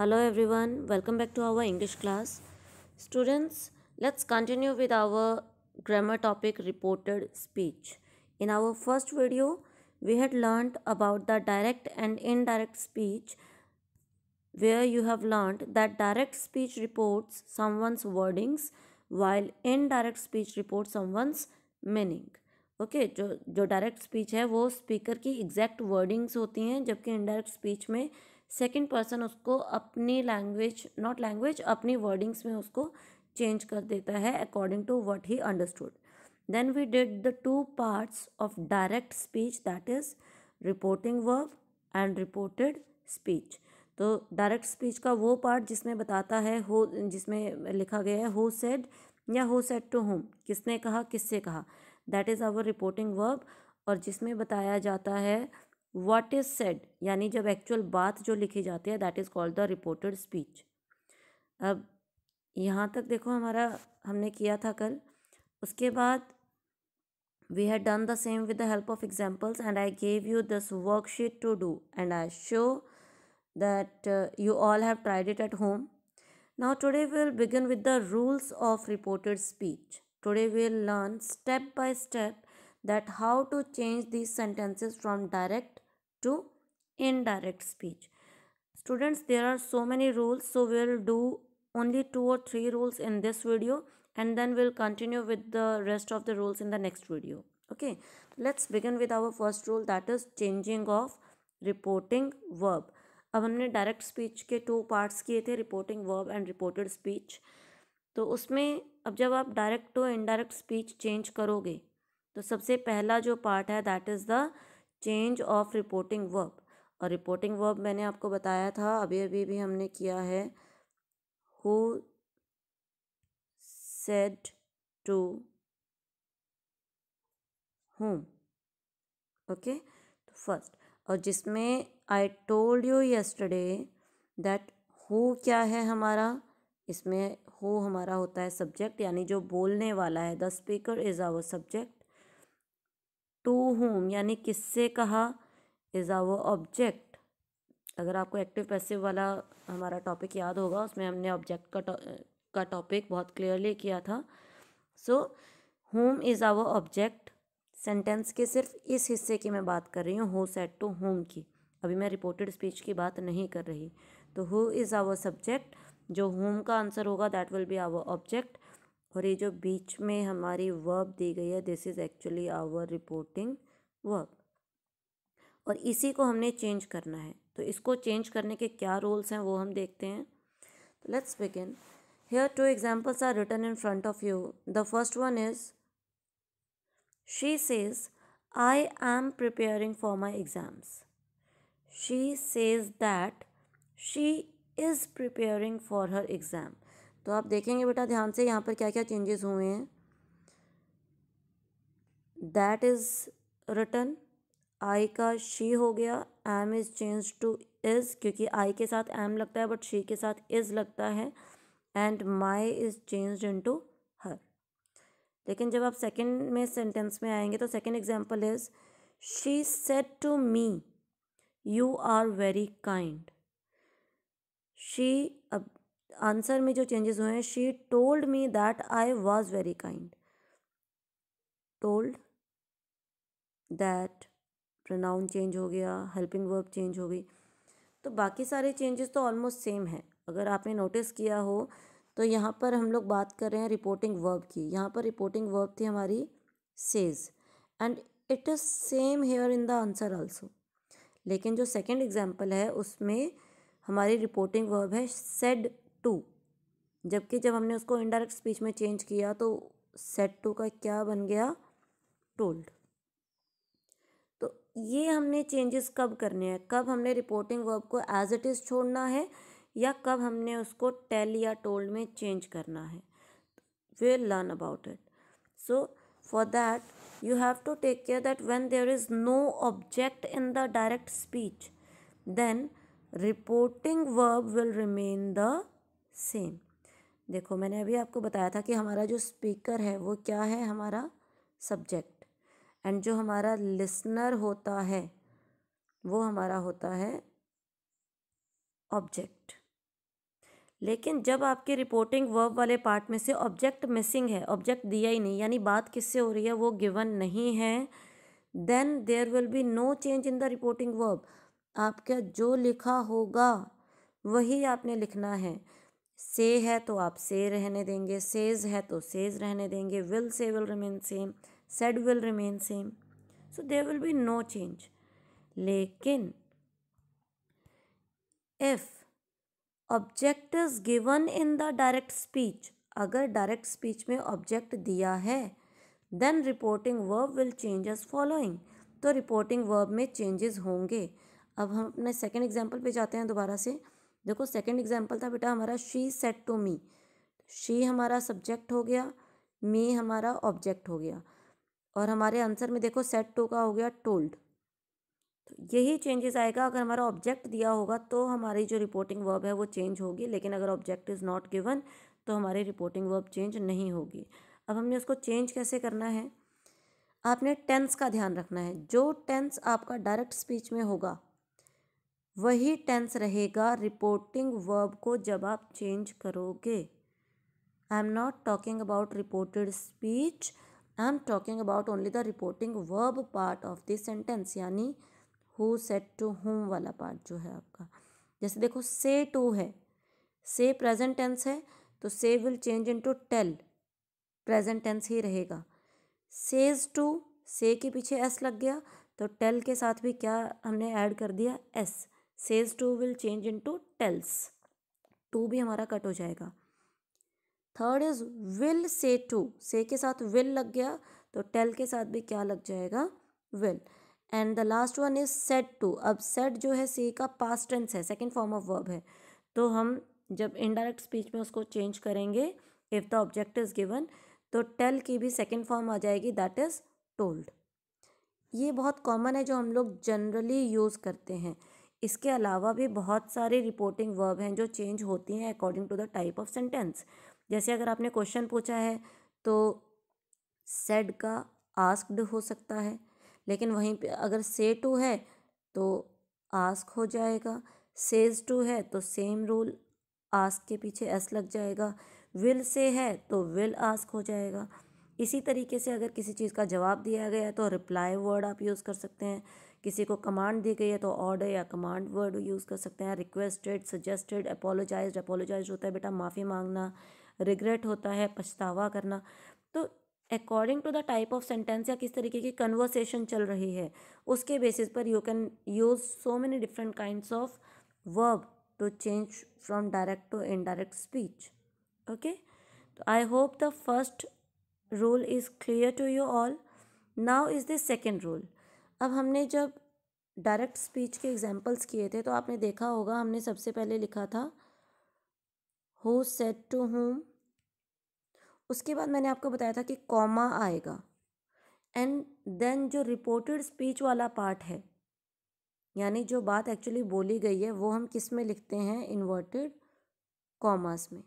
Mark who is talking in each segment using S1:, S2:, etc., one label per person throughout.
S1: Hello everyone welcome back to our English class students let's continue with our grammar topic reported speech in our first video we had learn about the direct and indirect speech where you have learn that direct speech reports someone's wordings while indirect speech report someone's meaning okay जो जो direct speech है वो speaker की exact wordings होती हैं जबकि indirect speech में second person उसको अपनी लैंग्वेज नॉट लैंग्वेज अपनी वर्डिंग्स में उसको चेंज कर देता है according to what he understood then we did the two parts of direct speech that is reporting verb and reported speech तो डायरेक्ट स्पीच का वो पार्ट जिसमें बताता है हो जिसमें लिखा गया है हो सेड या हो सेड टू होम किसने कहा किससे कहा that is our reporting verb और जिसमें बताया जाता है व्हाट इज सेड यानी जब एक्चुअल बात जो लिखी जाती है that is called the reported speech अब यहाँ तक देखो हमारा हमने किया था कल उसके बाद we had done the same with the help of examples and I gave you this worksheet to do and I show that you all have tried it at home now today will begin with the rules of reported speech today will learn step by step that how to change these sentences from direct to indirect speech. Students, there are so many rules, so we will do only two or three rules in this video and then we'll continue with the rest of the rules in the next video. Okay, let's begin with our first rule that is changing of reporting verb. अब हमने direct speech के two parts किए थे reporting verb and reported speech तो उसमें अब जब आप direct to indirect speech change करोगे तो सबसे पहला जो पार्ट है that is the change of reporting verb और रिपोर्टिंग वर्ब मैंने आपको बताया था अभी अभी भी हमने किया है who said to whom okay तो फर्स्ट और जिसमें I told you yesterday that who क्या है हमारा इसमें हु हमारा होता है सब्जेक्ट यानी जो बोलने वाला है the speaker is our subject to whom यानी किससे कहा इज़ आ वो ऑब्जेक्ट अगर आपको एक्टिव पैसिव वाला हमारा टॉपिक याद होगा उसमें हमने ऑब्जेक्ट का टौ, का टॉपिक बहुत क्लियरली किया था so whom is our object sentence के सिर्फ इस हिस्से की मैं बात कर रही हूँ हो सेट टू होम की अभी मैं रिपोर्टेड स्पीच की बात नहीं कर रही तो हु इज़ आवर सब्जेक्ट जो होम का आंसर होगा that will be our object और ये जो बीच में हमारी वर्ब दी गई है this is actually our reporting verb और इसी को हमने चेंज करना है तो इसको चेंज करने के क्या रूल्स हैं वो हम देखते हैं तो let's begin here two examples are written in front of you the first one is she says I am preparing for my exams she says that she is preparing for her exam तो आप देखेंगे बेटा ध्यान से यहाँ पर क्या क्या चेंजेस हुए हैं दैट इज़ रिटर्न आई का शी हो गया am is change to is क्योंकि आई के साथ एम लगता है बट शी के साथ इज़ लगता है and my is change into her लेकिन जब आप सेकेंड में सेंटेंस में आएंगे तो second example is she said to me you are very kind she अब आंसर में जो चेंजेस हुए हैं she told me that I was very kind told that pronoun change हो गया हेल्पिंग वर्ब चेंज हो गई तो बाकी सारे चेंजेस तो ऑलमोस्ट सेम है अगर आपने नोटिस किया हो तो यहाँ पर हम लोग बात कर रहे हैं रिपोर्टिंग वर्ब की यहाँ पर रिपोर्टिंग वर्ब थी हमारी says and it is same here in the answer also लेकिन जो सेकेंड एग्जाम्पल है उसमें हमारी रिपोर्टिंग वर्ब है सेड टू जबकि जब हमने उसको इनडायरेक्ट स्पीच में चेंज किया तो सेट टू का क्या बन गया टोल्ड तो ये हमने चेंजेस कब करने हैं कब हमने रिपोर्टिंग वर्ब को एज इट इज़ छोड़ना है या कब हमने उसको टेल या टोल्ड में चेंज करना है we learn about it so for that you have to take care that when there is no object in the direct speech then reporting verb will remain the same देखो मैंने अभी आपको बताया था कि हमारा जो स्पीकर है वो क्या है हमारा सब्जेक्ट एंड जो हमारा लिसनर होता है वो हमारा होता है ऑब्जेक्ट लेकिन जब आपके रिपोर्टिंग वर्ब वाले पार्ट में से ऑब्जेक्ट मिसिंग है ऑब्जेक्ट दिया ही नहीं यानी बात किससे हो रही है वो गिवन नहीं है then there will be no change in the reporting verb आपका जो लिखा होगा वही आपने लिखना है से है तो आप से रहने देंगे सेज है तो सेज रहने देंगे will say will remain same said will remain same so there will be no change लेकिन if object is given in the direct speech अगर डायरेक्ट स्पीच में ऑब्जेक्ट दिया है then reporting verb will changes following तो reporting verb में changes होंगे अब हम अपने सेकेंड एग्जाम्पल पे जाते हैं दोबारा से देखो सेकंड एग्जाम्पल था बेटा हमारा she said to me she हमारा सब्जेक्ट हो गया मी हमारा ऑब्जेक्ट हो गया और हमारे आंसर में देखो सेट टू का हो गया टोल्ड तो यही चेंजेस आएगा अगर हमारा ऑब्जेक्ट दिया होगा तो हमारी जो रिपोर्टिंग वर्ब है वो चेंज होगी लेकिन अगर ऑब्जेक्ट इज़ नॉट गिवन तो हमारी रिपोर्टिंग वर्ब चेंज नहीं होगी अब हमने उसको चेंज कैसे करना है आपने टेंस का ध्यान रखना है जो टेंस आपका डायरेक्ट स्पीच में होगा वही टेंस रहेगा रिपोर्टिंग वर्ब को जब आप चेंज करोगे I am not talking about reported speech I am talking about only the reporting verb part of this sentence यानी हु सेट टू होम वाला पार्ट जो है आपका जैसे देखो से टू है से प्रेजेंट टेंस है तो say will change into tell present tense ही रहेगा सेज टू से के पीछे एस लग गया तो टेल के साथ भी क्या हमने ऐड कर दिया S says to will change into tells to भी हमारा कट हो जाएगा third is will say to say के साथ विल लग गया तो टेल के साथ भी क्या लग जाएगा will and the last one is said to अब सेट जो है से का पास्ट टेंस है सेकेंड फॉर्म ऑफ वर्ब है तो हम जब इनडायरेक्ट स्पीच में उसको चेंज करेंगे if the object is given तो टेल की भी सेकेंड फॉर्म आ जाएगी दैट इज़ टोल्ड ये बहुत कॉमन है जो हम लोग जनरली यूज़ करते हैं इसके अलावा भी बहुत सारे रिपोर्टिंग वर्ब हैं जो चेंज होती हैं according to the type of sentence जैसे अगर आपने क्वेश्चन पूछा है तो सेड का आस्क्ड हो सकता है लेकिन वहीं पे अगर से टू है तो आस्क हो जाएगा सेज टू है तो सेम रूल आस्क के पीछे एस लग जाएगा विल से है तो विल आस्क हो जाएगा इसी तरीके से अगर किसी चीज़ का जवाब दिया गया तो रिप्लाई वर्ड आप यूज़ कर सकते हैं किसी को कमांड दी गई है तो ऑर्डर या कमांड वर्ड यूज़ कर सकते हैं रिक्वेस्टेड सजेस्टेड अपोलोजाइज अपोलोजाइज होता है बेटा माफ़ी मांगना रिग्रेट होता है पछतावा करना तो according to the type of sentence या किस तरीके की कन्वर्सेशन चल रही है उसके बेसिस पर you can use so many different kind of verb to change from direct to indirect speech okay तो I hope the first rule is clear to you all now is the second rule अब हमने जब direct speech के examples किए थे तो आपने देखा होगा हमने सबसे पहले लिखा था हु सेट टू होम उसके बाद मैंने आपको बताया था कि कॉमा आएगा एंड देन जो रिपोर्टेड स्पीच वाला पार्ट है यानी जो बात एक्चुअली बोली गई है वो हम किस में लिखते हैं इन्वर्टेड कॉमास में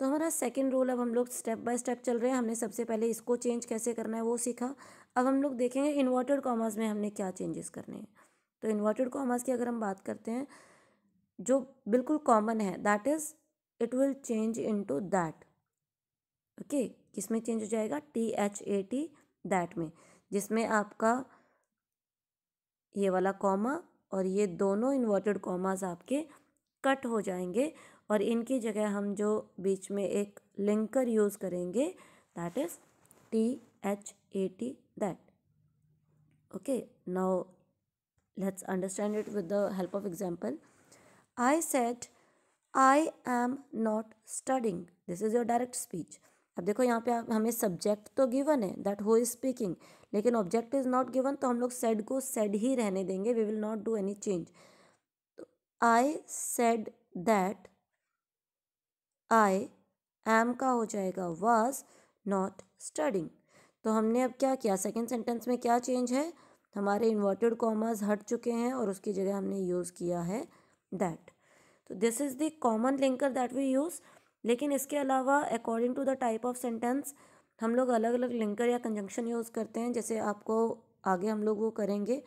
S1: तो हमारा सेकेंड रोल अब हम लोग स्टेप बाय स्टेप चल रहे हैं हमने सबसे पहले इसको चेंज कैसे करना है वो सीखा अब हम लोग देखेंगे इन्वर्टेड कॉमर्स में हमने क्या चेंजेस करने हैं तो इन्वर्टेड कॉमर्स की अगर हम बात करते हैं जो बिल्कुल कॉमन है that is it will change into that okay किस में चेंज हो जाएगा T H A T that में जिसमें आपका ये वाला कॉमा और ये दोनों इन्वर्टेड कॉमास आपके कट हो जाएंगे और इनकी जगह हम जो बीच में एक लिंकर यूज़ करेंगे that is T H A T that okay now let's understand it with the help of example i said i am not studying this is your direct speech अब देखो यहाँ पे हमें सब्जेक्ट तो given है that who is speaking लेकिन object is not given तो हम लोग सेड को सेड ही रहने देंगे we will not do any change I said that I am का हो जाएगा वाज नॉट स्टडिंग तो हमने अब क्या किया सेकेंड सेंटेंस में क्या चेंज है हमारे इन्वर्टेड कॉमर्स हट चुके हैं और उसकी जगह हमने यूज़ किया है दैट तो this is the common linker that we use लेकिन इसके अलावा according to the type of sentence हम लोग अलग अलग लिंकर या कंजंक्शन यूज़ करते हैं जैसे आपको आगे हम लोग वो करेंगे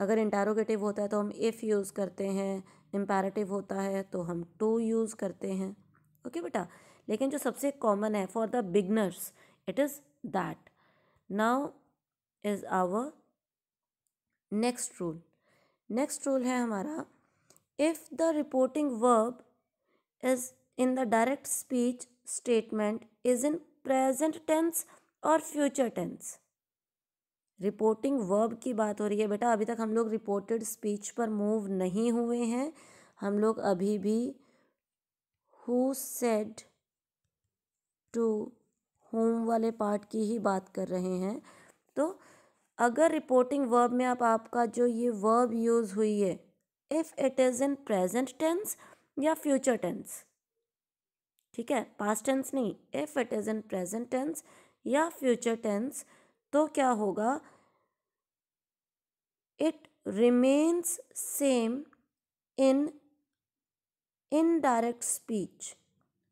S1: अगर इंटारोगेटिव होता है तो हम इफ़ यूज़ करते हैं इम्पेरेटिव होता है तो हम टू यूज़ करते हैं ओके okay बेटा लेकिन जो सबसे कॉमन है for the beginners it is that now is our next rule next rule hai hamara if the reporting verb is in the direct speech statement is in present tense or future tense reporting verb की बात हो रही है बेटा अभी तक हम लोग रिपोर्टेड स्पीच पर मूव नहीं हुए हैं हम लोग अभी भी हु सेड टू होम वाले पार्ट की ही बात कर रहे हैं तो अगर रिपोर्टिंग वर्ब में आप आपका जो ये वर्ब यूज़ हुई है if it is in present tense या फ्यूचर टेंस ठीक है पास्ट टेंस नहीं if it is in present tense या फ्यूचर टेंस तो क्या होगा it remains same in indirect speech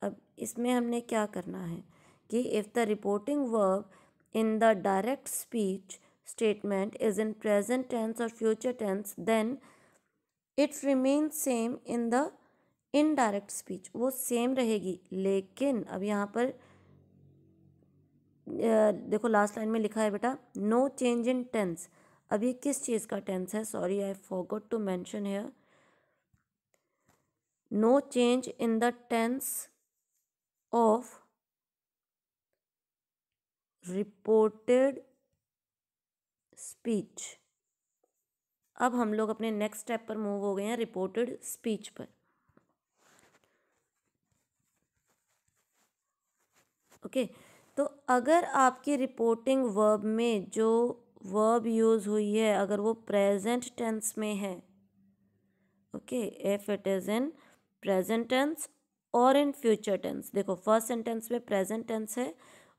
S1: अब इसमें हमने क्या करना है कि if the reporting verb in the direct speech statement is in present tense और future tense then it's remain same in the indirect speech वो सेम रहेगी लेकिन अब यहाँ पर देखो लास्ट लाइन में लिखा है बेटा नो चेंज इन टेंस अभी किस चीज़ का टेंस है sorry I forgot to mention here no change in the tense of reported speech अब हम लोग अपने नेक्स्ट स्टेप पर मूव हो गए हैं रिपोर्टेड स्पीच पर ओके okay, तो अगर आपकी रिपोर्टिंग वर्ब में जो वर्ब यूज़ हुई है अगर वो प्रेजेंट टेंस में है okay if it is in present tense और इन फ्यूचर टेंस देखो फर्स्ट सेंटेंस में प्रेजेंट टेंस है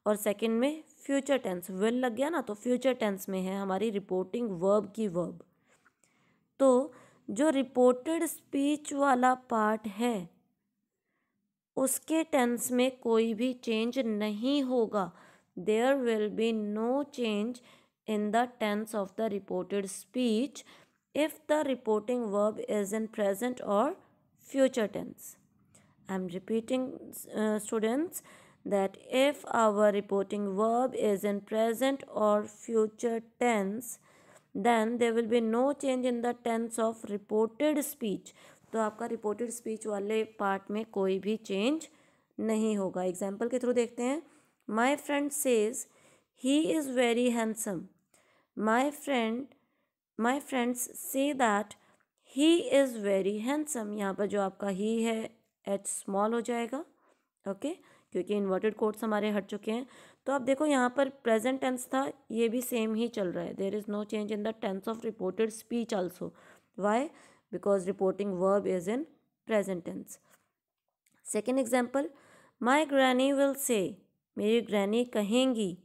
S1: और सेकंड में फ्यूचर टेंस विल लग गया ना तो फ्यूचर टेंस में है हमारी रिपोर्टिंग वर्ब की वर्ब तो जो रिपोर्टेड स्पीच वाला पार्ट है उसके टेंस में कोई भी चेंज नहीं होगा there will be no change in the tense of the reported speech if the reporting verb is in present और future tense I am repeating students that if our reporting verb is in present or future tense then there will be no change in the tense of reported speech तो आपका reported speech वाले part में कोई भी change नहीं होगा example के through देखते हैं my friend says he is very handsome my friend my friends say that he is very handsome यहाँ पर जो आपका ही है एच स्मॉल हो जाएगा ओके okay? क्योंकि इन्वर्टेड कोर्ट्स हमारे हट चुके हैं तो आप देखो यहाँ पर प्रेजेंट टेंस था ये भी सेम ही चल रहा है there is no change in the tense of reported speech also why because reporting verb is in present tense second example my granny will say मेरी ग्रैनी कहेंगी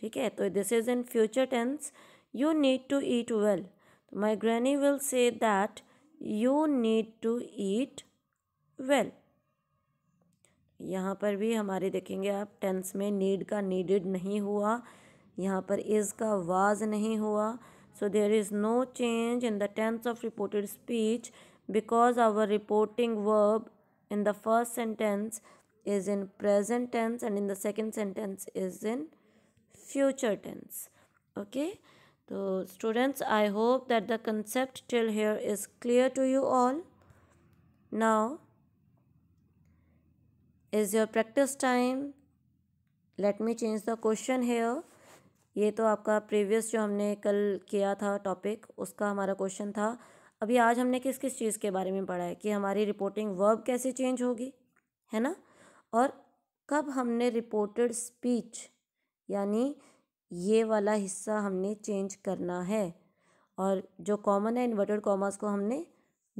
S1: ठीक है तो this is in future tense you need to eat well my granny will say that you need to eat well यहाँ पर भी हमारे देखेंगे आप टेंस में नीड का नीडेड नहीं हुआ यहाँ पर इज़ का वाज नहीं हुआ so there is no change in the tense of reported speech because our reporting verb in the first sentence is in present tense and in the second sentence is in future tense okay तो students I hope that the concept till here is clear to you all now is your practice time let me change the question here ये तो आपका previous जो हमने कल किया था topic उसका हमारा क्वेश्चन था अभी आज हमने किस किस चीज़ के बारे में पढ़ा है कि हमारी रिपोर्टिंग वर्ब कैसे चेंज होगी है ना और कब हमने रिपोर्टेड स्पीच यानी ये वाला हिस्सा हमने चेंज करना है और जो कॉमन है इन्वर्टेड कॉमर्स को हमने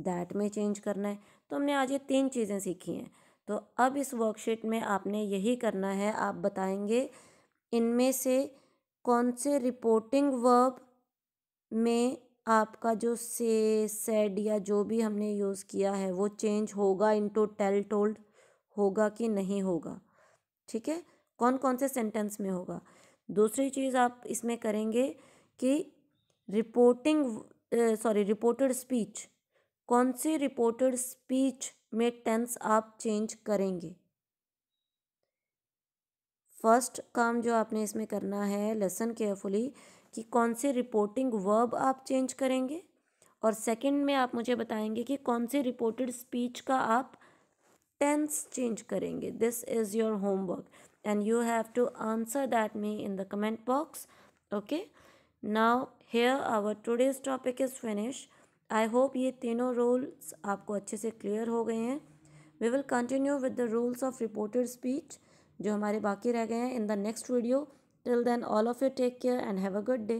S1: दैट में चेंज करना है तो हमने आज ये तीन चीज़ें सीखी हैं तो अब इस वर्कशीट में आपने यही करना है आप बताएंगे इनमें से कौन से रिपोर्टिंग वर्ब में आपका जो से सेड या जो भी हमने यूज़ किया है वो चेंज होगा इनटू टेल टोल्ड होगा कि नहीं होगा ठीक है कौन कौन से सेंटेंस में होगा दूसरी चीज़ आप इसमें करेंगे कि रिपोर्टिंग सॉरी रिपोर्टेड स्पीच कौन सी रिपोर्टेड स्पीच में टेंस आप चेंज करेंगे फर्स्ट काम जो आपने इसमें करना है लेसन केयरफुली कि कौन से रिपोर्टिंग वर्ब आप चेंज करेंगे और सेकंड में आप मुझे बताएंगे कि कौन से रिपोर्टेड स्पीच का आप टेंस चेंज करेंगे this is your homework and you have to answer that me in the comment box okay now here our today's topic is finish I hope ये तीनों रूल्स आपको अच्छे से क्लियर हो गए हैं we will continue with the rules of reported speech जो हमारे बाकी रह गए हैं in the next video till then all of you take care and have a good day